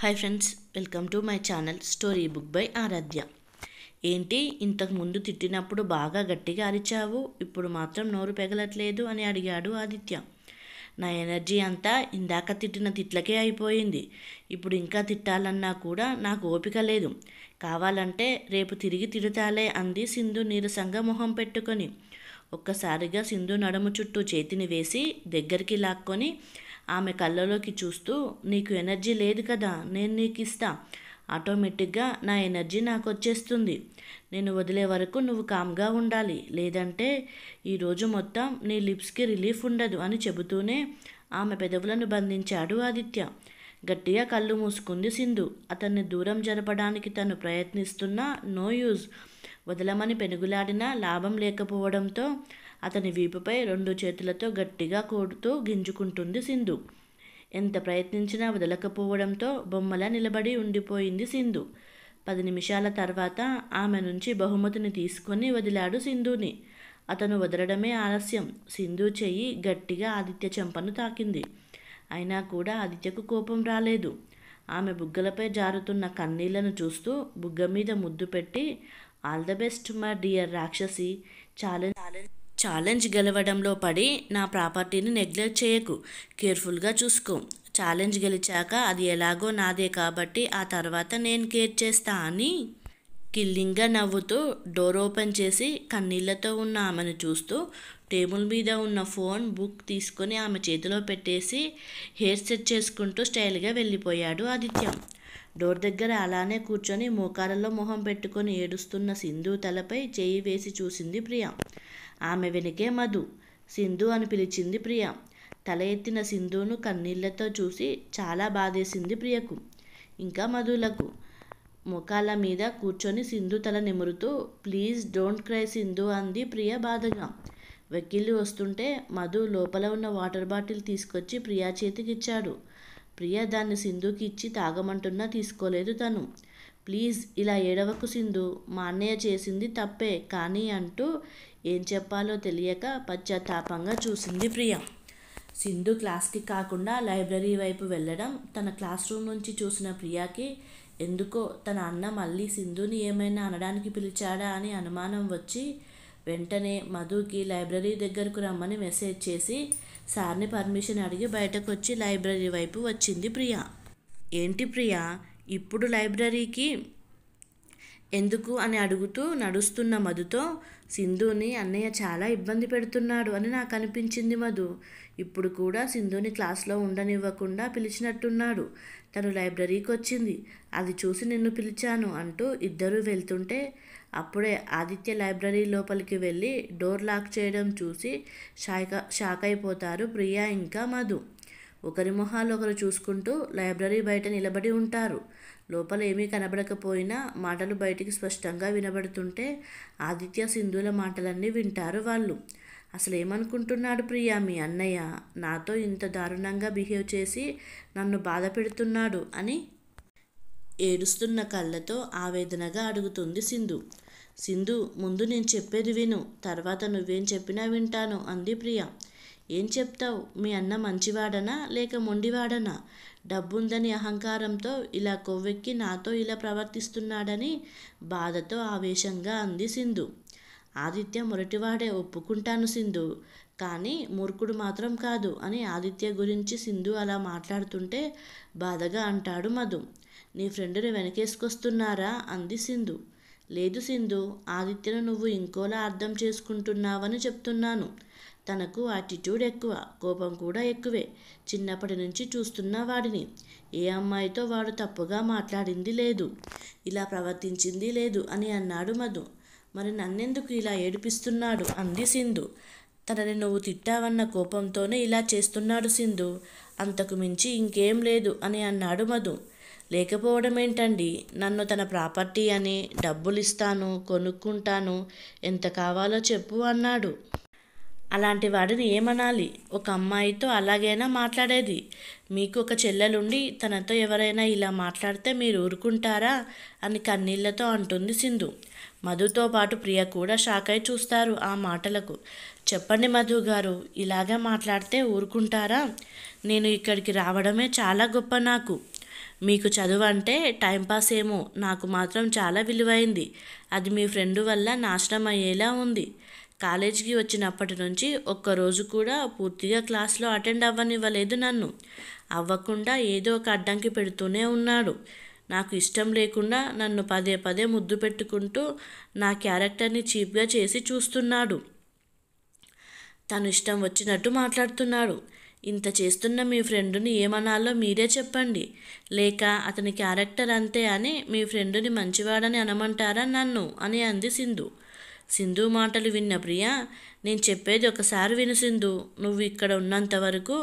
hi friends welcome to my channel story book by Aaradhya ఏంటి ఇంతకుముందు తిట్టినప్పుడు బాగా గట్టిగా అరిచావు ఇప్పుడు మాత్రం నోరు పెగలట్లేదు అని అడిగాడు ఆదిత్య నా ఎనర్జీ అంతా ఇందాక తిట్టిన తిట్లకే అయిపోయింది ఇప్పుడు ఇంకా తిట్టాలన్నా కూడా నాకు ఓపిక లేదు కావాలంటే రేపు తిరిగి తిడతాలే అంది సింధు నీరసంగా మొహం పెట్టుకొని ఒక్కసారిగా సింధు నడుము చుట్టూ చేతిని వేసి దగ్గరికి లాక్కొని ఆమె కళ్ళలోకి చూస్తూ నీకు ఎనర్జీ లేదు కదా నేను నీకు ఇస్తా ఆటోమేటిక్గా నా ఎనర్జీ నాకు వచ్చేస్తుంది నేను వదిలే వరకు నువ్వు కామ్గా ఉండాలి లేదంటే ఈరోజు మొత్తం నీ లిప్స్కి రిలీఫ్ ఉండదు అని చెబుతూనే ఆమె పెదవులను బంధించాడు ఆదిత్య గట్టిగా కళ్ళు మూసుకుంది సింధు అతన్ని దూరం జరపడానికి తను ప్రయత్నిస్తున్నా నో యూజ్ వదలమని పెనుగులాడినా లాభం లేకపోవడంతో అతని వీపుపై రెండు చేతులతో గట్టిగా కోడుతూ గింజుకుంటుంది సింధు ఎంత ప్రయత్నించినా వదలకపోవడంతో బొమ్మలా నిలబడి ఉండిపోయింది సింధు పది నిమిషాల తర్వాత ఆమె నుంచి బహుమతిని తీసుకొని వదిలాడు సింధుని అతను వదలడమే ఆలస్యం సింధు చెయ్యి గట్టిగా ఆదిత్య చెంపను తాకింది అయినా కూడా ఆదిత్యకు కోపం రాలేదు ఆమె బుగ్గలపై జారుతున్న కన్నీళ్లను చూస్తూ బుగ్గ మీద ముద్దు పెట్టి ఆల్ ద బెస్ట్ మా డియర్ రాక్షసి ఛాలెంజ్ ఛాలెంజ్ గెలవడంలో పడి నా ప్రాపర్టీని నెగ్లెక్ట్ చేయకు కేర్ఫుల్గా చూసుకో ఛాలెంజ్ గెలిచాక అది ఎలాగో నాదే కాబట్టి ఆ తర్వాత నేను కేర్ చేస్తా అని కిల్లింగ్గా నవ్వుతూ డోర్ ఓపెన్ చేసి కన్నీళ్లతో ఉన్న ఆమెను చూస్తూ టేబుల్ మీద ఉన్న ఫోన్ బుక్ తీసుకొని ఆమె చేతిలో పెట్టేసి హెయిర్ సెట్ చేసుకుంటూ స్టైల్గా వెళ్ళిపోయాడు ఆదిత్యం డోర్ దగ్గర అలానే కూర్చొని మోకాలలో మొహం పెట్టుకొని ఏడుస్తున్న సింధు తలపై చేయి వేసి చూసింది ప్రియా ఆమె వెనుకే మధు సింధు అని పిలిచింది ప్రియ తల ఎత్తిన సింధును కన్నీళ్లతో చూసి చాలా బాధేసింది ప్రియకు ఇంకా మధులకు ముఖాల మీద కూర్చొని సింధు తల నిమురుతూ ప్లీజ్ డోంట్ క్రై సింధు అంది ప్రియ బాధగా వెక్కిల్లు వస్తుంటే మధు లోపల ఉన్న వాటర్ బాటిల్ తీసుకొచ్చి ప్రియా చేతికిచ్చాడు ప్రియ దాన్ని సింధుకి ఇచ్చి తాగమంటున్నా తీసుకోలేదు తను ప్లీజ్ ఇలా ఏడవకు సింధు మా అన్నయ్య చేసింది తప్పే కానీ అంటూ ఏం చెప్పాలో తెలియక పశ్చాత్తాపంగా చూసింది ప్రియ సింధు క్లాస్కి కాకుండా లైబ్రరీ వైపు వెళ్ళడం తన క్లాస్ రూమ్ నుంచి చూసిన ప్రియాకి ఎందుకో తన అన్న మళ్ళీ సింధుని ఏమైనా అనడానికి పిలిచాడా అని అనుమానం వచ్చి వెంటనే మధుకి లైబ్రరీ దగ్గరకు రమ్మని మెసేజ్ చేసి సార్ని పర్మిషన్ అడిగి బయటకు వచ్చి లైబ్రరీ వైపు వచ్చింది ప్రియా ఏంటి ప్రియా ఇప్పుడు లైబ్రరీకి ఎందుకు అని అడుగుతూ నడుస్తున్న మధుతో సింధుని అన్నయ్య చాలా ఇబ్బంది పెడుతున్నాడు అని నాకు అనిపించింది మధు ఇప్పుడు కూడా సింధుని క్లాస్లో ఉండనివ్వకుండా పిలిచినట్టున్నాడు తను లైబ్రరీకి వచ్చింది అది చూసి నిన్ను పిలిచాను అంటూ ఇద్దరూ వెళ్తుంటే అప్పుడే ఆదిత్య లైబ్రరీ లోపలికి వెళ్ళి డోర్ లాక్ చేయడం చూసి షాక్ షాక్ అయిపోతారు ప్రియా ఇంకా మధు ఒకరి మొహాలు ఒకరు చూసుకుంటూ లైబ్రరీ బయట నిలబడి ఉంటారు లోపల ఏమీ కనబడకపోయినా మాటలు బయటికి స్పష్టంగా వినబడుతుంటే ఆదిత్య సింధుల మాటలన్నీ వింటారు వాళ్ళు అసలు ఏమనుకుంటున్నాడు ప్రియా మీ అన్నయ్య నాతో ఇంత దారుణంగా బిహేవ్ చేసి నన్ను బాధ పెడుతున్నాడు అని ఏడుస్తున్న కళ్ళతో ఆవేదనగా అడుగుతుంది సింధు సింధు ముందు నేను చెప్పేది విను తర్వాత నువ్వేం చెప్పినా వింటాను అంది ప్రియా ఏం చెప్తావు మీ అన్న మంచివాడనా లేక మొండివాడనా డబ్బుందని అహంకారంతో ఇలా కొవ్వెక్కి నాతో ఇలా ప్రవర్తిస్తున్నాడని బాధతో ఆవేశంగా అంది సింధు ఆదిత్య మొరటివాడే ఒప్పుకుంటాను సింధు కానీ మూర్ఖుడు మాత్రం కాదు అని ఆదిత్య గురించి సింధు అలా మాట్లాడుతుంటే బాధగా అంటాడు మధు నీ ఫ్రెండుని వెనకేసుకొస్తున్నారా అంది సింధు లేదు సింధు ఆదిత్యను నువ్వు ఇంకోలా అర్థం చేసుకుంటున్నావని చెప్తున్నాను తనకు యాటిట్యూడ్ ఎక్కువ కోపం కూడా ఎక్కువే చిన్నప్పటి నుంచి చూస్తున్న వాడిని ఏ అమ్మాయితో వాడు తప్పుగా మాట్లాడింది లేదు ఇలా ప్రవర్తించింది లేదు అని అన్నాడు మధు మరి నన్నెందుకు ఇలా ఏడిపిస్తున్నాడు అంది సింధు తనని నువ్వు తిట్టావన్న కోపంతోనే ఇలా చేస్తున్నాడు సింధు అంతకు మించి ఇంకేం లేదు అని అన్నాడు మధు లేకపోవడం ఏంటండి నన్ను తన ప్రాపర్టీ అని డబ్బులు ఇస్తాను కొనుక్కుంటాను ఎంత కావాలో చెప్పు అన్నాడు అలాంటి వాడిని ఏమనాలి ఒక అమ్మాయితో అలాగైనా మాట్లాడేది మీకు ఒక చెల్లెలుండి తనతో ఎవరైనా ఇలా మాట్లాడితే మీరు ఊరుకుంటారా అని కన్నీళ్లతో అంటుంది సింధు మధుతో పాటు ప్రియ కూడా షాక్ అయి చూస్తారు ఆ మాటలకు చెప్పండి మధు గారు ఇలాగే మాట్లాడితే ఊరుకుంటారా నేను ఇక్కడికి రావడమే చాలా గొప్ప నాకు మీకు చదువు అంటే టైంపాస్ ఏమో నాకు మాత్రం చాలా విలువైంది అది మీ ఫ్రెండ్ వల్ల నాశనం అయ్యేలా ఉంది కాలేజీకి వచ్చినప్పటి నుంచి ఒక్కరోజు కూడా పూర్తిగా క్లాస్లో అటెండ్ అవ్వనివ్వలేదు నన్ను అవ్వకుండా ఏదో ఒక అడ్డంకి పెడుతూనే ఉన్నాడు నాకు ఇష్టం లేకుండా నన్ను పదే పదే ముద్దు పెట్టుకుంటూ నా క్యారెక్టర్ని చీప్గా చేసి చూస్తున్నాడు తను ఇష్టం వచ్చినట్టు మాట్లాడుతున్నాడు ఇంత చేస్తున్న మీ ఫ్రెండుని ఏమనాలో మీరే చెప్పండి లేక అతని క్యారెక్టర్ అంతే అని మీ ఫ్రెండుని మంచివాడని అనమంటారా నన్ను అని అంది సింధు సింధు మాటలు విన్న ప్రియా నేను చెప్పేది ఒకసారి విను సింధు నువ్వు ఇక్కడ ఉన్నంత వరకు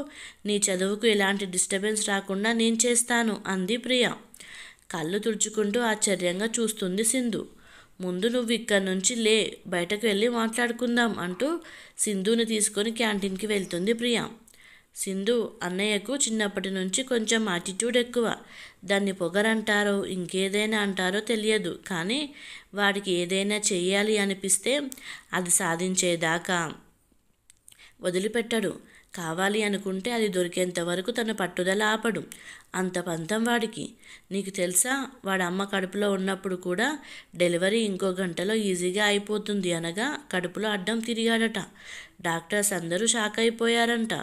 నీ చదువుకు ఎలాంటి డిస్టర్బెన్స్ రాకుండా నేను చేస్తాను అంది ప్రియా కళ్ళు తుడుచుకుంటూ ఆశ్చర్యంగా చూస్తుంది సింధు ముందు నువ్వు ఇక్కడి నుంచి లే బయటకు వెళ్ళి మాట్లాడుకుందాం అంటూ సింధుని తీసుకొని క్యాంటీన్కి వెళ్తుంది ప్రియా సింధు అన్నయ్యకు చిన్నప్పటి నుంచి కొంచెం ఆటిట్యూడ్ ఎక్కువ దాన్ని పొగరంటారో ఇంకేదైనా అంటారో తెలియదు కానీ వాడికి ఏదైనా చేయాలి అనిపిస్తే అది సాధించేదాకా వదిలిపెట్టడు కావాలి అనుకుంటే అది దొరికేంత వరకు తన పట్టుదల ఆపడు అంత పంతం వాడికి నీకు తెలుసా వాడు అమ్మ కడుపులో ఉన్నప్పుడు కూడా డెలివరీ ఇంకో గంటలో ఈజీగా అయిపోతుంది అనగా కడుపులో అడ్డం తిరిగాడట డాక్టర్స్ అందరూ షాక్ అయిపోయారంట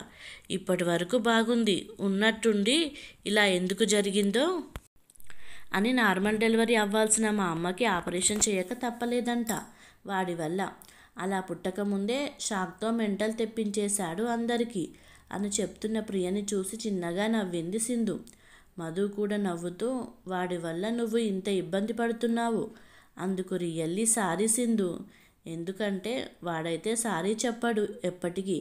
ఇప్పటి వరకు బాగుంది ఉన్నట్టుండి ఇలా ఎందుకు జరిగిందో అని నార్మల్ డెలివరీ అవ్వాల్సిన మా అమ్మకి ఆపరేషన్ చేయక తప్పలేదంట వాడి వల్ల అలా పుట్టకముందే షాక్తో మెంటల్ తెప్పించేశాడు అందరికీ అని చెప్తున్న ప్రియని చూసి చిన్నగా నవ్వింది సింధు మధు కూడా నవ్వుతూ వాడి వల్ల నువ్వు ఇంత ఇబ్బంది పడుతున్నావు అందుకు రియల్లీ సారీ సింధు ఎందుకంటే వాడైతే సారీ చెప్పాడు ఎప్పటికీ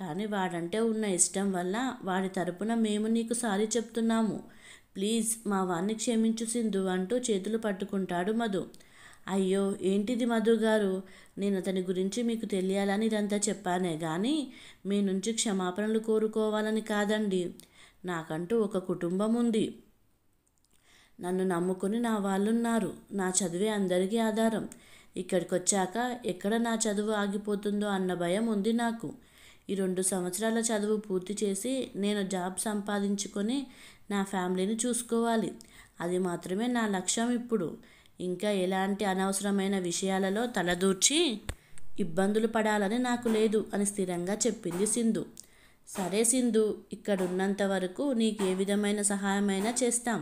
కానీ వాడంటే ఉన్న ఇష్టం వల్ల వాడి తరపున మేము నీకు సారీ చెప్తున్నాము ప్లీజ్ మా వాణ్ణి క్షమించు సింధు అంటూ చేతులు పట్టుకుంటాడు మధు అయ్యో ఏంటిది మధు గారు నేను అతని గురించి మీకు తెలియాలని ఇదంతా చెప్పానే కానీ మీ నుంచి క్షమాపణలు కోరుకోవాలని కాదండి నాకంటూ ఒక కుటుంబం ఉంది నన్ను నమ్ముకుని నా వాళ్ళున్నారు నా చదువే అందరికీ ఆధారం ఇక్కడికి వచ్చాక ఎక్కడ నా చదువు ఆగిపోతుందో అన్న భయం ఉంది నాకు ఈ రెండు సంవత్సరాల చదువు పూర్తి చేసి నేను జాబ్ సంపాదించుకొని నా ఫ్యామిలీని చూసుకోవాలి అది మాత్రమే నా లక్ష్యం ఇప్పుడు ఇంకా ఎలాంటి అనవసరమైన విషయాలలో తలదూర్చి ఇబ్బందులు పడాలని నాకు లేదు అని స్థిరంగా చెప్పింది సింధు సరే సింధు ఇక్కడున్నంత వరకు నీకు ఏ విధమైన సహాయమైనా చేస్తాం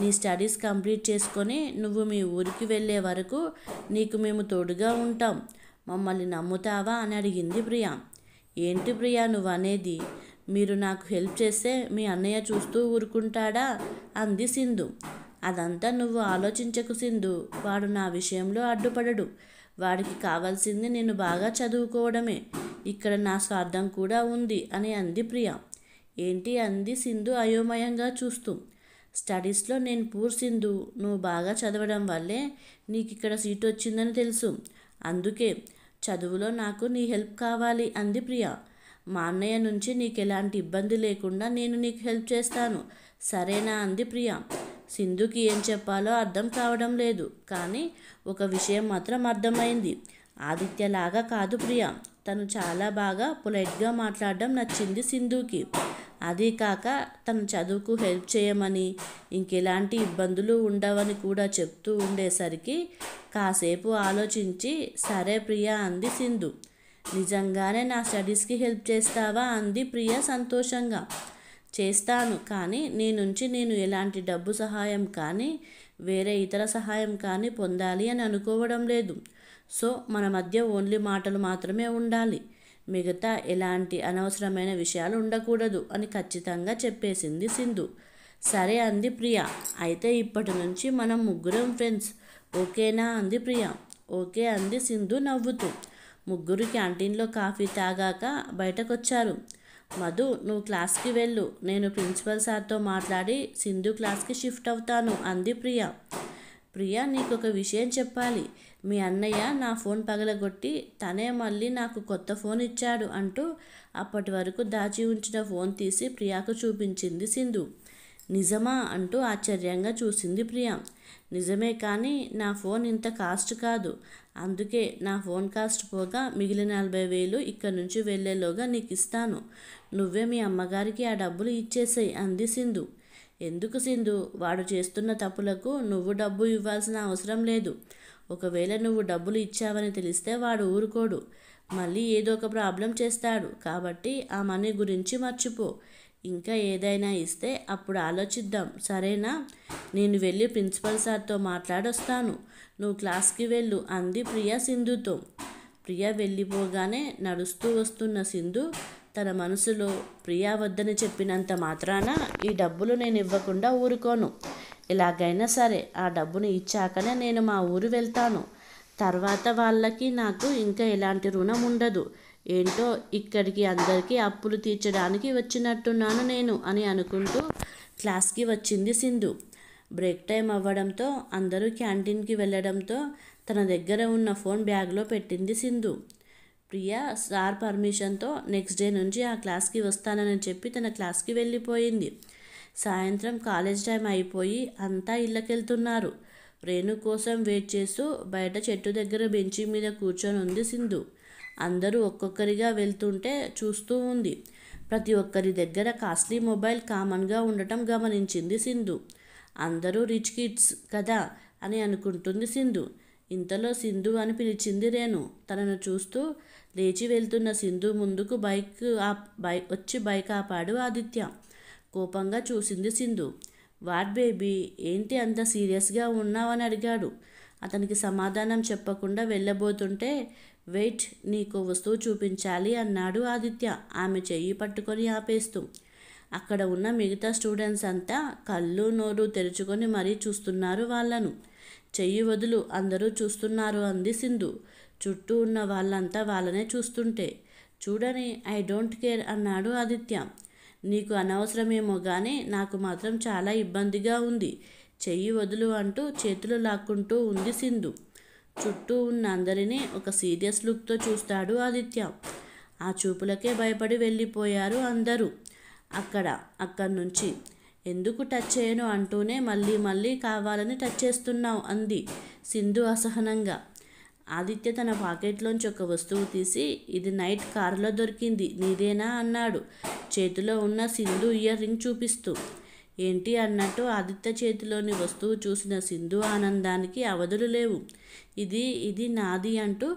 నీ స్టడీస్ కంప్లీట్ చేసుకొని నువ్వు మీ ఊరికి వెళ్ళే వరకు నీకు మేము తోడుగా ఉంటాం మమ్మల్ని నమ్ముతావా అని అడిగింది ప్రియా ఏంటి ప్రియా నువ్వు అనేది మీరు నాకు హెల్ప్ చేస్తే మీ అన్నయ్య చూస్తూ ఊరుకుంటాడా అంది సింధు అదంతా నువ్వు ఆలోచించకు సింధు వాడు నా విషయంలో అడ్డుపడడు వాడికి కావాల్సింది నేను బాగా చదువుకోవడమే ఇక్కడ నా స్వార్థం కూడా ఉంది అని అంది ప్రియ ఏంటి అంది సింధు అయోమయంగా చూస్తూ స్టడీస్లో నేను పూర్ సింధు నువ్వు బాగా చదవడం వల్లే నీకు ఇక్కడ సీట్ వచ్చిందని తెలుసు అందుకే చదువులో నాకు నీ హెల్ప్ కావాలి అంది ప్రియ మా అన్నయ్య నుంచి నీకు ఎలాంటి ఇబ్బంది లేకుండా నేను నీకు హెల్ప్ చేస్తాను సరేనా అంది ప్రియ సింధుకి ఏం చెప్పాలో అర్థం కావడం లేదు కానీ ఒక విషయం మాత్రం అర్థమైంది ఆదిత్యలాగా కాదు ప్రియ తను చాలా బాగా పొలైట్గా మాట్లాడడం నచ్చింది సింధుకి అదీ కాక తను చదువుకు హెల్ప్ చేయమని ఇంకెలాంటి ఇబ్బందులు ఉండవని కూడా చెప్తూ ఉండేసరికి కాసేపు ఆలోచించి సరే ప్రియా అంది సింధు నిజంగానే నా స్టడీస్కి హెల్ప్ చేస్తావా అంది ప్రియా సంతోషంగా చేస్తాను కానీ నీ నుంచి నేను ఎలాంటి డబ్బు సహాయం కానీ వేరే ఇతర సహాయం కానీ పొందాలి అని అనుకోవడం లేదు సో మన మధ్య ఓన్లీ మాటలు మాత్రమే ఉండాలి మిగతా ఎలాంటి అనవసరమైన విషయాలు ఉండకూడదు అని ఖచ్చితంగా చెప్పేసింది సింధు సరే అంది ప్రియా అయితే ఇప్పటి నుంచి మనం ముగ్గురం ఫ్రెండ్స్ ఓకేనా అంది ప్రియా ఓకే అంది సింధు నవ్వుతూ ముగ్గురు క్యాంటీన్లో కాఫీ తాగాక బయటకొచ్చారు మధు నువ్వు క్లాస్కి వెళ్ళు నేను ప్రిన్సిపల్ సార్తో మాట్లాడి సింధు క్లాస్కి షిఫ్ట్ అవుతాను అంది ప్రియ ప్రియ నీకు ఒక విషయం చెప్పాలి మీ అన్నయ్య నా ఫోన్ పగలగొట్టి తనే మళ్ళీ నాకు కొత్త ఫోన్ ఇచ్చాడు అంటూ అప్పటి వరకు దాచి ఉంచిన ఫోన్ తీసి ప్రియాకు చూపించింది సింధు నిజమా అంటూ ఆశ్చర్యంగా చూసింది ప్రియా నిజమే కానీ నా ఫోన్ ఇంత కాస్ట్ కాదు అందుకే నా ఫోన్ కాస్ట్ పోగా మిగిలిన నలభై వేలు ఇక్కడ నుంచి వెళ్ళేలోగా నీకు ఇస్తాను నువ్వే మీ అమ్మగారికి ఆ డబ్బులు ఇచ్చేసాయి అంది సింధు ఎందుకు సింధు వాడు చేస్తున్న తప్పులకు నువ్వు డబ్బు ఇవ్వాల్సిన అవసరం లేదు ఒకవేళ నువ్వు డబ్బులు ఇచ్చావని తెలిస్తే వాడు ఊరుకోడు మళ్ళీ ఏదో ఒక ప్రాబ్లం చేస్తాడు కాబట్టి ఆ మనీ గురించి మర్చిపో ఇంకా ఏదైనా ఇస్తే అప్పుడు ఆలోచిద్దాం సరేనా నేను వెళ్ళి ప్రిన్సిపల్ సార్తో మాట్లాడొస్తాను నువ్వు క్లాస్కి వెళ్ళు అంది ప్రియా సింధుతో ప్రియా వెళ్ళిపోగానే నడుస్తూ వస్తున్న సింధు తన మనసులో ప్రియా వద్దని చెప్పినంత మాత్రాన ఈ డబ్బులు నేను ఇవ్వకుండా ఊరుకోను ఎలాగైనా సరే ఆ డబ్బును ఇచ్చాకనే నేను మా ఊరు వెళ్తాను తర్వాత వాళ్ళకి నాకు ఇంకా ఎలాంటి రుణం ఉండదు ఏంటో ఇక్కడికి అందరికీ అప్పులు తీర్చడానికి వచ్చినట్టున్నాను నేను అని అనుకుంటూ క్లాస్కి వచ్చింది సింధు బ్రేక్ టైం అవ్వడంతో అందరూ క్యాంటీన్కి వెళ్ళడంతో తన దగ్గర ఉన్న ఫోన్ బ్యాగ్లో పెట్టింది సింధు ప్రియా సార్ పర్మిషన్తో నెక్స్ట్ డే నుంచి ఆ క్లాస్కి వస్తానని చెప్పి తన క్లాస్కి వెళ్ళిపోయింది సాయంత్రం కాలేజ్ టైం అయిపోయి అంతా ఇళ్ళకెళ్తున్నారు రేణు కోసం వెయిట్ చేస్తూ బయట చెట్టు దగ్గర బెంచి మీద కూర్చొని ఉంది సింధు అందరూ ఒక్కొక్కరిగా వెళ్తుంటే చూస్తూ ఉంది ప్రతి ఒక్కరి దగ్గర కాస్ట్లీ మొబైల్ కామన్గా ఉండటం గమనించింది సింధు అందరూ రిచ్ కిడ్స్ కదా అని అనుకుంటుంది సింధు ఇంతలో సింధు అని పిలిచింది రేణు తనను చూస్తూ లేచి వెళ్తున్న సింధు ముందుకు బైక్ బైక్ వచ్చి బైక్ ఆపాడు ఆదిత్య కోపంగా చూసింది సింధు వాట్ బేబీ ఏంటి అంత సీరియస్గా ఉన్నావని అడిగాడు అతనికి సమాధానం చెప్పకుండా వెళ్ళబోతుంటే వెయిట్ నీకు వస్తువు చూపించాలి అన్నాడు ఆదిత్య ఆమె చెయ్యి పట్టుకొని ఆపేస్తూ అక్కడ ఉన్న మిగతా స్టూడెంట్స్ అంతా కళ్ళు నోరు తెరుచుకొని మరీ చూస్తున్నారు వాళ్ళను చెయ్యి వదులు అందరూ చూస్తున్నారు అంది సింధు చుట్టూ ఉన్న వాళ్ళంతా వాళ్ళనే చూస్తుంటే చూడని ఐ డోంట్ కేర్ అన్నాడు ఆదిత్య నీకు అనవసరమేమో కానీ నాకు మాత్రం చాలా ఇబ్బందిగా ఉంది చెయ్యి వదులు అంటూ చేతులు లాక్కుంటూ ఉంది సింధు చుట్టూ ఉన్న అందరినీ ఒక సీరియస్ లుక్తో చూస్తాడు ఆదిత్య ఆ చూపులకే భయపడి వెళ్ళిపోయారు అందరూ అక్కడ అక్కడి నుంచి ఎందుకు టచ్ చేయను అంటూనే మళ్ళీ మళ్ళీ కావాలని టచ్ చేస్తున్నావు అంది సింధు అసహనంగా ఆదిత్య తన పాకెట్లోంచి ఒక వస్తువు తీసి ఇది నైట్ కారులో దొరికింది నీదేనా అన్నాడు చేతిలో ఉన్న సింధు ఇయర్ రింగ్ చూపిస్తూ ఏంటి అన్నట్టు ఆదిత్య చేతిలోని వస్తువు చూసిన సింధు ఆనందానికి అవధులు లేవు ఇది ఇది నాది అంటూ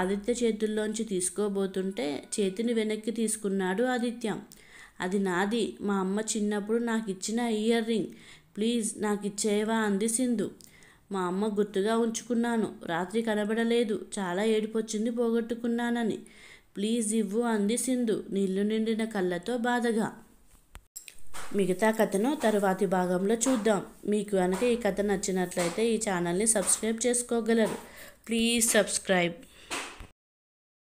ఆదిత్య చేతుల్లోంచి తీసుకోబోతుంటే చేతిని వెనక్కి తీసుకున్నాడు ఆదిత్య అది నాది మా అమ్మ చిన్నప్పుడు నాకు ఇచ్చిన ఇయర్ రింగ్ ప్లీజ్ నాకు ఇచ్చేవా అంది సింధు మా అమ్మ గుర్తుగా ఉంచుకున్నాను రాత్రి కనబడలేదు చాలా ఏడిపొచ్చింది పోగొట్టుకున్నానని ప్లీజ్ ఇవ్వు అంది సింధు నీళ్లు నిండిన కళ్ళతో బాధగా మిగతా కథను తరువాతి భాగంలో చూద్దాం మీకు కనుక ఈ కథ నచ్చినట్లయితే ఈ ఛానల్ని సబ్స్క్రైబ్ చేసుకోగలరు ప్లీజ్ సబ్స్క్రైబ్